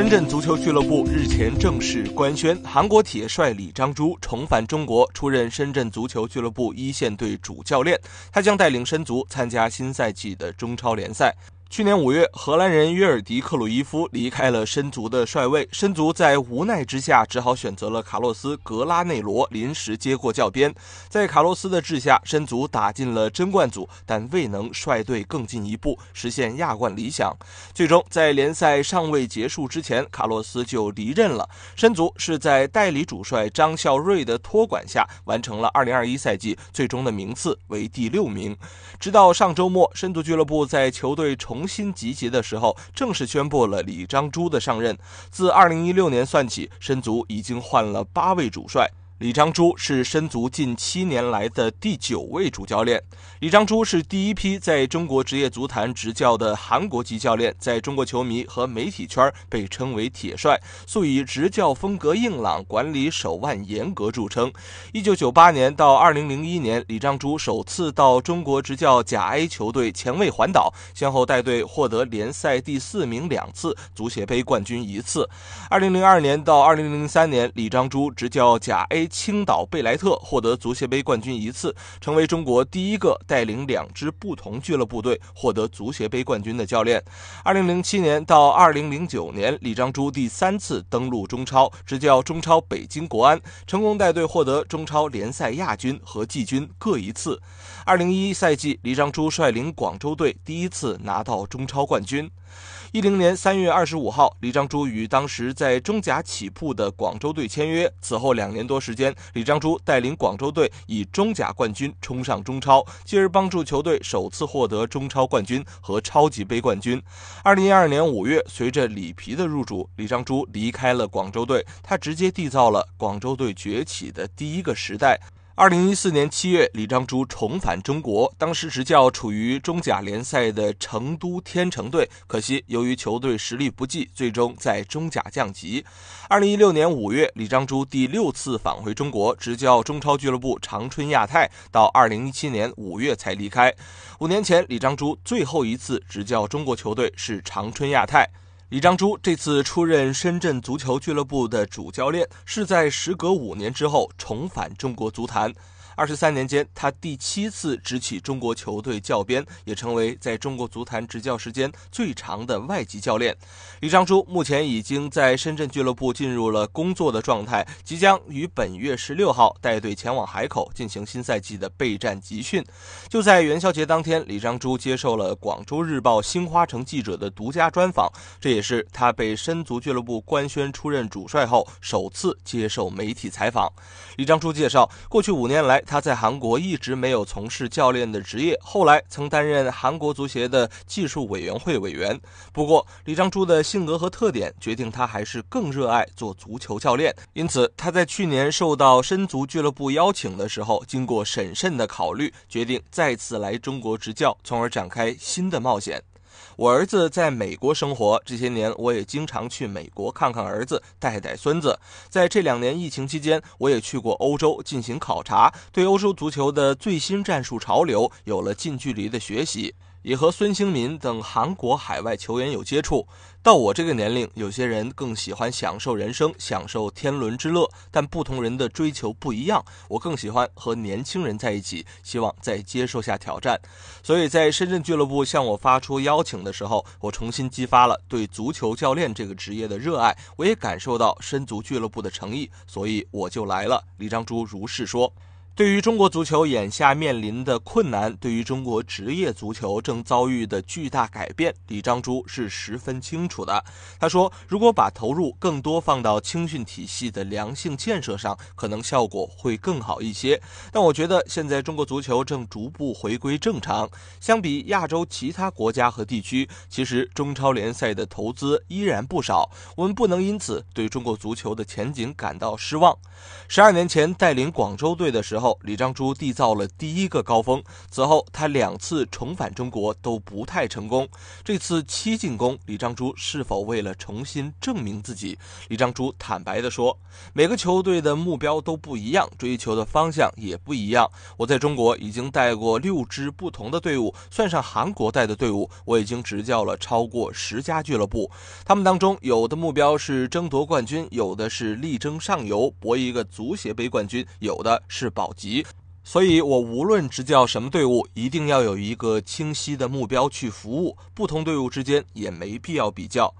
深圳足球俱乐部日前正式官宣，韩国铁帅李章洙重返中国，出任深圳足球俱乐部一线队主教练。他将带领深足参加新赛季的中超联赛。去年五月，荷兰人约尔迪克鲁伊夫离开了申足的帅位，申足在无奈之下只好选择了卡洛斯格拉内罗临时接过教鞭。在卡洛斯的治下，申足打进了争冠组，但未能率队更进一步实现亚冠理想。最终，在联赛尚未结束之前，卡洛斯就离任了。申足是在代理主帅张孝瑞的托管下完成了2021赛季，最终的名次为第六名。直到上周末，申足俱乐部在球队重重新集结的时候，正式宣布了李章洙的上任。自二零一六年算起，申足已经换了八位主帅。李章洙是身足近七年来的第九位主教练。李章洙是第一批在中国职业足坛执教的韩国籍教练，在中国球迷和媒体圈被称为“铁帅”，素以执教风格硬朗、管理手腕严格著称。1998年到2001年，李章洙首次到中国执教甲 A 球队前卫环岛，先后带队获得联赛第四名两次、足协杯冠军一次。2002年到2003年，李章洙执教甲 A。青岛贝莱特获得足协杯冠军一次，成为中国第一个带领两支不同俱乐部队获得足协杯冠军的教练。二零零七年到二零零九年，李章洙第三次登陆中超，执教中超北京国安，成功带队获得中超联赛亚军和季军各一次。二零一赛季，李章洙率领广州队第一次拿到中超冠军。一零年三月二十五号，李章洙与当时在中甲起步的广州队签约。此后两年多时间，李章洙带领广州队以中甲冠军冲上中超，继而帮助球队首次获得中超冠军和超级杯冠军。二零一二年五月，随着里皮的入主，李章洙离开了广州队。他直接缔造了广州队崛起的第一个时代。二零一四年七月，李章洙重返中国，当时执教处于中甲联赛的成都天成队。可惜，由于球队实力不济，最终在中甲降级。二零一六年五月，李章洙第六次返回中国，执教中超俱乐部长春亚泰，到二零一七年五月才离开。五年前，李章洙最后一次执教中国球队是长春亚泰。李章洙这次出任深圳足球俱乐部的主教练，是在时隔五年之后重返中国足坛。二十三年间，他第七次执起中国球队教鞭，也成为在中国足坛执教时间最长的外籍教练。李章洙目前已经在深圳俱乐部进入了工作的状态，即将于本月十六号带队前往海口进行新赛季的备战集训。就在元宵节当天，李章洙接受了广州日报新花城记者的独家专访，这也是他被深足俱乐部官宣出任主帅后首次接受媒体采访。李章洙介绍，过去五年来。他在韩国一直没有从事教练的职业，后来曾担任韩国足协的技术委员会委员。不过，李章洙的性格和特点决定他还是更热爱做足球教练，因此他在去年受到申足俱乐部邀请的时候，经过审慎的考虑，决定再次来中国执教，从而展开新的冒险。我儿子在美国生活，这些年我也经常去美国看看儿子，带带孙子。在这两年疫情期间，我也去过欧洲进行考察，对欧洲足球的最新战术潮流有了近距离的学习。也和孙兴民等韩国海外球员有接触。到我这个年龄，有些人更喜欢享受人生，享受天伦之乐。但不同人的追求不一样，我更喜欢和年轻人在一起，希望再接受下挑战。所以在深圳俱乐部向我发出邀请的时候，我重新激发了对足球教练这个职业的热爱。我也感受到深足俱乐部的诚意，所以我就来了。李章洙如是说。对于中国足球眼下面临的困难，对于中国职业足球正遭遇的巨大改变，李章洙是十分清楚的。他说：“如果把投入更多放到青训体系的良性建设上，可能效果会更好一些。但我觉得现在中国足球正逐步回归正常。相比亚洲其他国家和地区，其实中超联赛的投资依然不少。我们不能因此对中国足球的前景感到失望。”十二年前带领广州队的时候。李章洙缔造了第一个高峰，此后他两次重返中国都不太成功。这次七进宫，李章洙是否为了重新证明自己？李章洙坦白地说：“每个球队的目标都不一样，追求的方向也不一样。我在中国已经带过六支不同的队伍，算上韩国带的队伍，我已经执教了超过十家俱乐部。他们当中有的目标是争夺冠军，有的是力争上游，搏一个足协杯冠军，有的是保。”级，所以我无论执教什么队伍，一定要有一个清晰的目标去服务。不同队伍之间也没必要比较。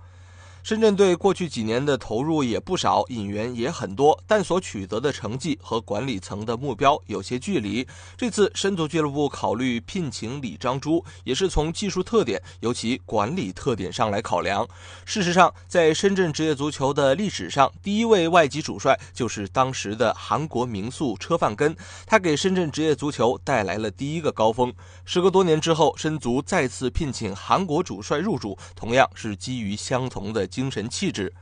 深圳队过去几年的投入也不少，引援也很多，但所取得的成绩和管理层的目标有些距离。这次深足俱乐部考虑聘请李章洙，也是从技术特点，尤其管理特点上来考量。事实上，在深圳职业足球的历史上，第一位外籍主帅就是当时的韩国名宿车范根，他给深圳职业足球带来了第一个高峰。时隔多年之后，深足再次聘请韩国主帅入主，同样是基于相同的。精神气质。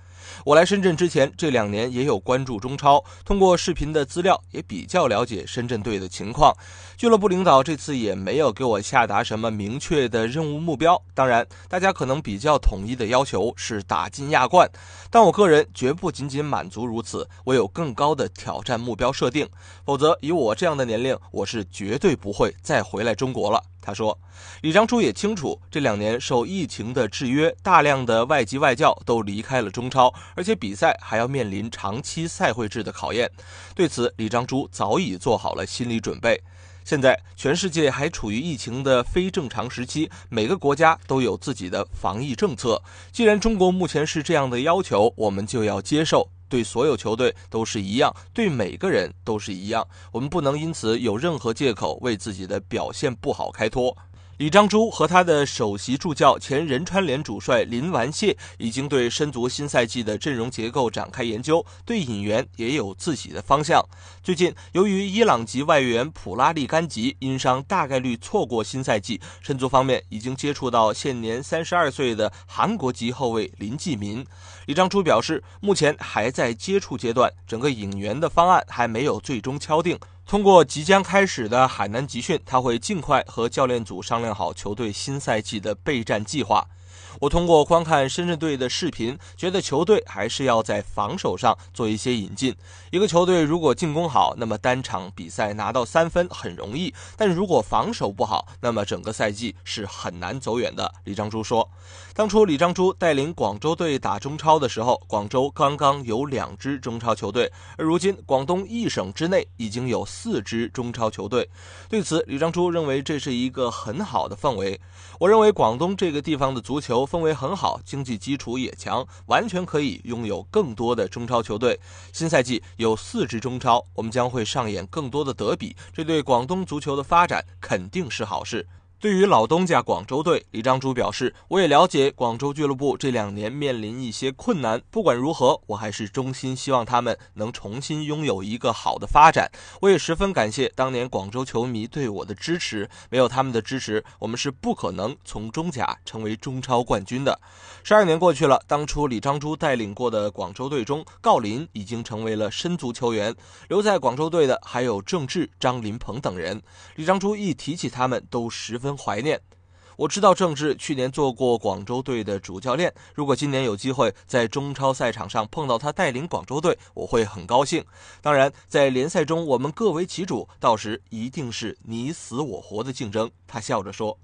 我来深圳之前，这两年也有关注中超，通过视频的资料也比较了解深圳队的情况。俱乐部领导这次也没有给我下达什么明确的任务目标。当然，大家可能比较统一的要求是打进亚冠，但我个人绝不仅仅满足如此，我有更高的挑战目标设定。否则，以我这样的年龄，我是绝对不会再回来中国了。他说：“李章洙也清楚，这两年受疫情的制约，大量的外籍外教都离开了中超，而且比赛还要面临长期赛会制的考验。对此，李章洙早已做好了心理准备。现在，全世界还处于疫情的非正常时期，每个国家都有自己的防疫政策。既然中国目前是这样的要求，我们就要接受。”对所有球队都是一样，对每个人都是一样。我们不能因此有任何借口为自己的表现不好开脱。李章洙和他的首席助教、前仁川联主帅林完谢已经对申足新赛季的阵容结构展开研究，对引援也有自己的方向。最近，由于伊朗籍外援普拉利甘吉因伤，大概率错过新赛季，申足方面已经接触到现年三十二岁的韩国籍后卫林纪民。李章洙表示，目前还在接触阶段，整个引援的方案还没有最终敲定。通过即将开始的海南集训，他会尽快和教练组商量好球队新赛季的备战计划。我通过观看深圳队的视频，觉得球队还是要在防守上做一些引进。一个球队如果进攻好，那么单场比赛拿到三分很容易；但如果防守不好，那么整个赛季是很难走远的。李章洙说：“当初李章洙带领广州队打中超的时候，广州刚刚有两支中超球队，而如今广东一省之内已经有四支中超球队。对此，李章洙认为这是一个很好的氛围。我认为广东这个地方的足球。”氛围很好，经济基础也强，完全可以拥有更多的中超球队。新赛季有四支中超，我们将会上演更多的德比，这对广东足球的发展肯定是好事。对于老东家广州队，李章洙表示：“我也了解广州俱乐部这两年面临一些困难，不管如何，我还是衷心希望他们能重新拥有一个好的发展。我也十分感谢当年广州球迷对我的支持，没有他们的支持，我们是不可能从中甲成为中超冠军的。”十二年过去了，当初李章洙带领过的广州队中，郜林已经成为了深足球员，留在广州队的还有郑智、张琳芃等人。李章洙一提起他们，都十分。怀念。我知道郑智去年做过广州队的主教练，如果今年有机会在中超赛场上碰到他带领广州队，我会很高兴。当然，在联赛中我们各为其主，到时一定是你死我活的竞争。他笑着说。